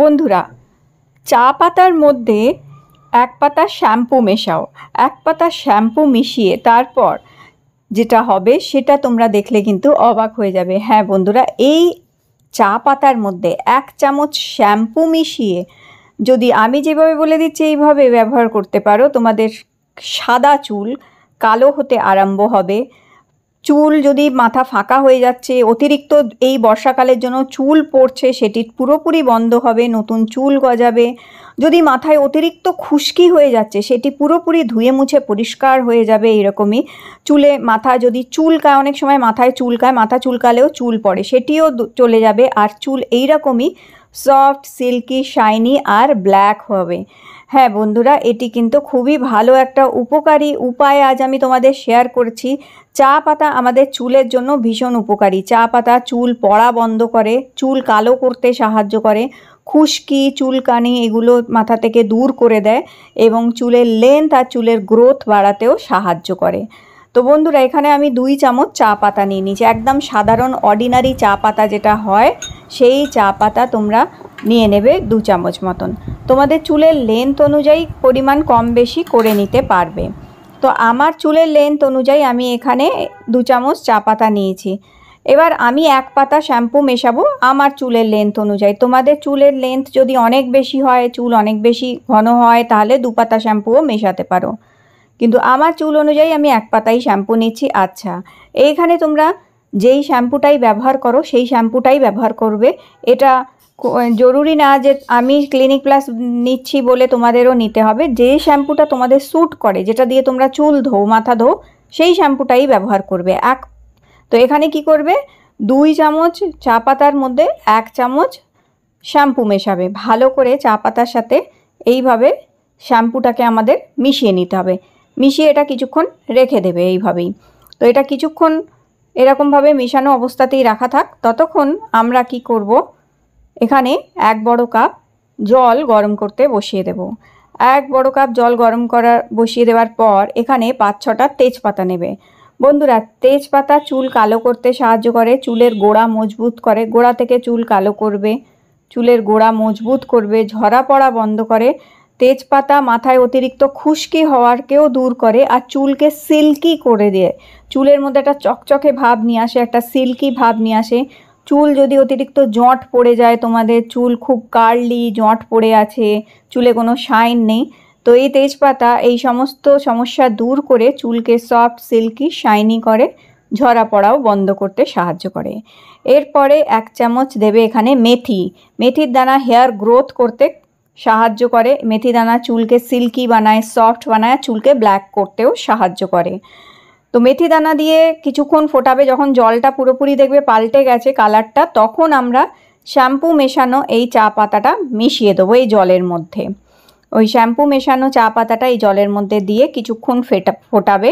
বন্ধুরা চা পাতার মধ্যে এক পাতা শ্যাম্পু মেশাও এক পাতা শ্যাম্পু মিশিয়ে তারপর যেটা হবে সেটা তোমরা দেখলে কিন্তু অবাক হয়ে যাবে হ্যাঁ বন্ধুরা এই চা পাতার মধ্যে এক চামচ শ্যাম্পু মিশিয়ে যদি আমি যেভাবে বলে দিচ্ছি এইভাবে ব্যবহার করতে পারো তোমাদের সাদা চুল কালো হতে আরম্ভ হবে চুল যদি মাথা ফাঁকা হয়ে যাচ্ছে অতিরিক্ত এই বর্ষাকালের জন্য চুল পড়ছে সেটি পুরোপুরি বন্ধ হবে নতুন চুল গজাবে যদি মাথায় অতিরিক্ত খুশকি হয়ে যাচ্ছে সেটি পুরোপুরি ধুয়ে মুছে পরিষ্কার হয়ে যাবে এইরকমই চুলে মাথা যদি চুলকায় অনেক সময় মাথায় চুলকায় মাথা চুলকালেও চুল পড়ে সেটিও চলে যাবে আর চুল এইরকমই সফট সিল্কি শাইনি আর ব্ল্যাক হবে হ্যাঁ বন্ধুরা এটি কিন্তু খুবই ভালো একটা উপকারী উপায় আজ আমি তোমাদের শেয়ার করছি চা পাতা আমাদের চুলের জন্য ভীষণ উপকারী চা পাতা চুল পড়া বন্ধ করে চুল কালো করতে সাহায্য করে খুশকি চুলকানি এগুলো মাথা থেকে দূর করে দেয় এবং চুলের লেন্থ আর চুলের গ্রোথ বাড়াতেও সাহায্য করে তো বন্ধুরা এখানে আমি দুই চামচ চা পাতা নিয়ে নিয়েছি একদম সাধারণ অর্ডিনারি চা পাতা যেটা হয় সেই চা পাতা তোমরা নিয়ে নেবে দু চামচ মতন তোমাদের চুলের লেন্থ অনুযায়ী পরিমাণ কম বেশি করে নিতে পারবে তো আমার চুলের লেন্থ অনুযায়ী আমি এখানে দু চামচ চা পাতা নিয়েছি এবার আমি এক পাতা শ্যাম্পু মেশাবো আমার চুলের লেন্থ অনুযায়ী তোমাদের চুলের লেন্থ যদি অনেক বেশি হয় চুল অনেক বেশি ঘন হয় তাহলে দু পাতা শ্যাম্পুও মেশাতে পারো কিন্তু আমার চুল অনুযায়ী আমি এক পাতাই শ্যাম্পু নিচ্ছি আচ্ছা এইখানে তোমরা যেই শ্যাম্পুটাই ব্যবহার করো সেই শ্যাম্পুটাই ব্যবহার করবে এটা জরুরি না যে আমি ক্লিনিক প্লাস নিচ্ছি বলে তোমাদেরও নিতে হবে যে শ্যাম্পুটা তোমাদের স্যুট করে যেটা দিয়ে তোমরা চুল ধো মাথা ধো সেই শ্যাম্পুটাই ব্যবহার করবে এক তো এখানে কি করবে দুই চামচ চা পাতার মধ্যে এক চামচ শ্যাম্পু মেশাবে ভালো করে চা পাতার সাথে এইভাবে শ্যাম্পুটাকে আমাদের মিশিয়ে নিতে হবে মিশিয়ে এটা কিছুক্ষণ রেখে দেবে এইভাবেই তো এটা কিছুক্ষণ এরকমভাবে মিশানো অবস্থাতেই রাখা থাক ততক্ষণ আমরা কি করব এখানে এক বড় কাপ জল গরম করতে বসিয়ে দেব এক বড় কাপ জল গরম করা বসিয়ে দেওয়ার পর এখানে পাঁচ ছটা তেজপাতা নেবে বন্ধুরা তেজপাতা চুল কালো করতে সাহায্য করে চুলের গোড়া মজবুত করে গোড়া থেকে চুল কালো করবে চুলের গোড়া মজবুত করবে ঝরা পড়া বন্ধ করে তেজপাতা মাথায় অতিরিক্ত খুশকি হওয়ারকেও দূর করে আর চুলকে সিল্কি করে দেয় চুলের মধ্যে একটা চকচকে ভাব নিয়ে আসে একটা সিল্কি ভাব নিয়ে আসে চুল যদি অতিরিক্ত জট পড়ে যায় তোমাদের চুল খুব কার্লি জট পড়ে আছে চুলে কোনো শাইন নেই তো এই তেজপাতা এই সমস্ত সমস্যা দূর করে চুলকে সফট সিল্কি শাইনি করে ঝরা পড়াও বন্ধ করতে সাহায্য করে এরপরে এক চামচ দেবে এখানে মেথি মেথির দানা হেয়ার গ্রোথ করতে সাহায্য করে মেথি দানা চুলকে সিল্কি বানায় সফট বানায় চুলকে ব্ল্যাক করতেও সাহায্য করে তো মেথি দানা দিয়ে কিছুক্ষণ ফোটাবে যখন জলটা পুরোপুরি দেখবে পাল্টে গেছে কালারটা তখন আমরা শ্যাম্পু মেশানো এই চা পাতাটা মিশিয়ে দেবো এই জলের মধ্যে ওই শ্যাম্পু মেশানো চা পাতাটা এই জলের মধ্যে দিয়ে কিছুক্ষণ ফেটা ফোটাবে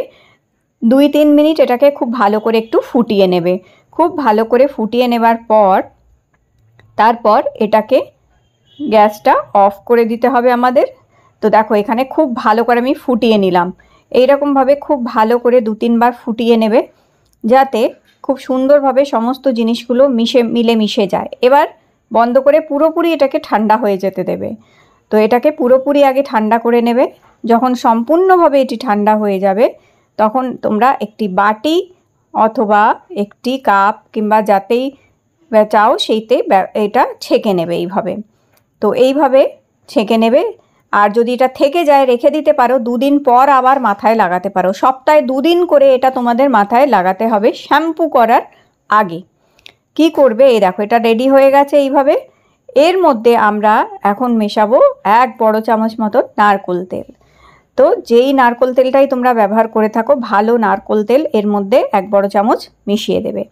দুই তিন মিনিট এটাকে খুব ভালো করে একটু ফুটিয়ে নেবে খুব ভালো করে ফুটিয়ে নেবার পর তারপর এটাকে গ্যাসটা অফ করে দিতে হবে আমাদের তো দেখো এখানে খুব ভালো করে আমি ফুটিয়ে নিলাম এইরকমভাবে খুব ভালো করে দু তিনবার ফুটিয়ে নেবে যাতে খুব সুন্দরভাবে সমস্ত জিনিসগুলো মিশে মিলে মিশে যায় এবার বন্ধ করে পুরোপুরি এটাকে ঠান্ডা হয়ে যেতে দেবে তো এটাকে পুরোপুরি আগে ঠান্ডা করে নেবে যখন সম্পূর্ণভাবে এটি ঠান্ডা হয়ে যাবে তখন তোমরা একটি বাটি অথবা একটি কাপ কিংবা যাতেই চাও সেইতে এটা ছেঁকে নেবে এইভাবে তো এইভাবে ছেঁকে নেবে আর যদি এটা থেকে যায় রেখে দিতে পারো দুদিন পর আবার মাথায় লাগাতে পারো সপ্তাহে দুদিন করে এটা তোমাদের মাথায় লাগাতে হবে শ্যাম্পু করার আগে কি করবে এই দেখো এটা রেডি হয়ে গেছে এইভাবে এর মধ্যে আমরা এখন মেশাবো এক বড় চামচ মতো নারকোল তেল তো যেই নারকোল তেলটাই তোমরা ব্যবহার করে থাকো ভালো নারকোল তেল এর মধ্যে এক বড় চামচ মিশিয়ে দেবে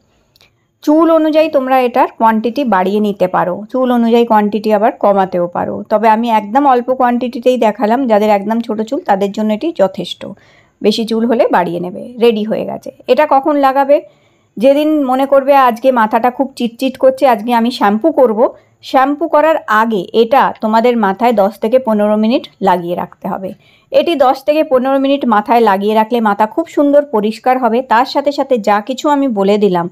চুল অনুযায়ী তোমরা এটার কোয়ান্টিটি বাড়িয়ে নিতে পারো চুল অনুযায়ী কোয়ান্টিটি আবার কমাতেও পারো তবে আমি একদম অল্প কোয়ান্টিটিতেই দেখালাম যাদের একদম ছোট চুল তাদের জন্য এটি যথেষ্ট বেশি চুল হলে বাড়িয়ে নেবে রেডি হয়ে গেছে এটা কখন লাগাবে যেদিন মনে করবে আজকে মাথাটা খুব চিটচিট করছে আজকে আমি শ্যাম্পু করব শ্যাম্পু করার আগে এটা তোমাদের মাথায় 10 থেকে পনেরো মিনিট লাগিয়ে রাখতে হবে এটি 10 থেকে পনেরো মিনিট মাথায় লাগিয়ে রাখলে মাথা খুব সুন্দর পরিষ্কার হবে তার সাথে সাথে যা কিছু আমি বলে দিলাম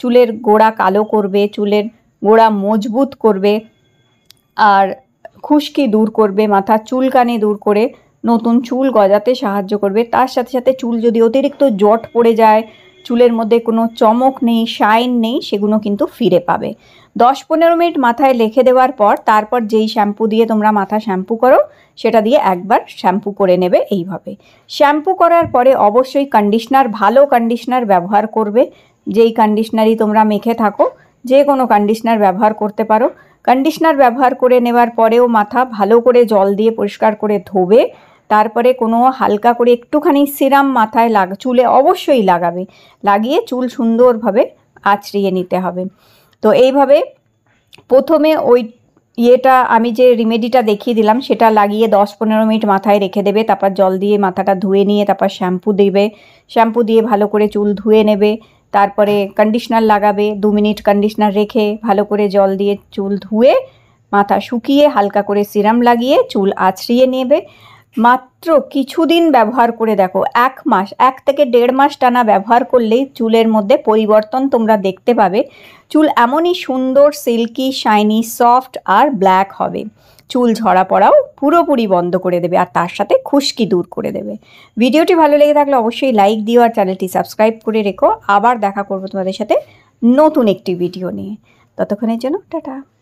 চুলের গোড়া কালো করবে চুলের গোড়া মজবুত করবে আর খুশকি দূর করবে মাথা চুলকানি দূর করে নতুন চুল গজাতে সাহায্য করবে তার সাথে সাথে চুল যদি অতিরিক্ত জট পড়ে যায় চুলের মধ্যে কোনো চমক নেই শাইন নেই সেগুলো কিন্তু ফিরে পাবে দশ পনেরো মিনিট মাথায় লেখে দেওয়ার পর তারপর যেই শ্যাম্পু দিয়ে তোমরা মাথা শ্যাম্পু করো সেটা দিয়ে একবার শ্যাম্পু করে নেবে এইভাবে শ্যাম্পু করার পরে অবশ্যই কন্ডিশনার ভালো কন্ডিশনার ব্যবহার করবে যেই কন্ডিশনারই তোমরা মেখে থাকো যে কোনো কন্ডিশনার ব্যবহার করতে পারো কন্ডিশনার ব্যবহার করে নেওয়ার পরেও মাথা ভালো করে জল দিয়ে পরিষ্কার করে ধোবে তারপরে কোনো হালকা করে একটুখানি সিরাম মাথায় লাগ চুলে অবশ্যই লাগাবে লাগিয়ে চুল সুন্দরভাবে আছড়িয়ে নিতে হবে তো এইভাবে প্রথমে ওই ইয়েটা আমি যে রিমেডিটা দেখিয়ে দিলাম সেটা লাগিয়ে দশ পনেরো মিনিট মাথায় রেখে দেবে তারপর জল দিয়ে মাথাটা ধুয়ে নিয়ে তারপর শ্যাম্পু দেবে শ্যাম্পু দিয়ে ভালো করে চুল ধুয়ে নেবে তারপরে কন্ডিশনার লাগাবে দু মিনিট কন্ডিশনার রেখে ভালো করে জল দিয়ে চুল ধুয়ে মাথা শুকিয়ে হালকা করে সিরাম লাগিয়ে চুল আছড়িয়ে নেবে মাত্র কিছুদিন ব্যবহার করে দেখো এক মাস এক থেকে দেড় মাস টানা ব্যবহার করলেই চুলের মধ্যে পরিবর্তন তোমরা দেখতে পাবে চুল এমনই সুন্দর সিল্কি শাইনি সফট আর ব্ল্যাক হবে চুল ঝরা পড়াও পুরোপুরি বন্ধ করে দেবে আর তার সাথে খুশকি দূর করে দেবে ভিডিওটি ভালো লেগে থাকলে অবশ্যই লাইক দিও আর চ্যানেলটি সাবস্ক্রাইব করে রেখো আবার দেখা করবো তোমাদের সাথে নতুন একটি ভিডিও নিয়ে ততক্ষণের জন্য টাটা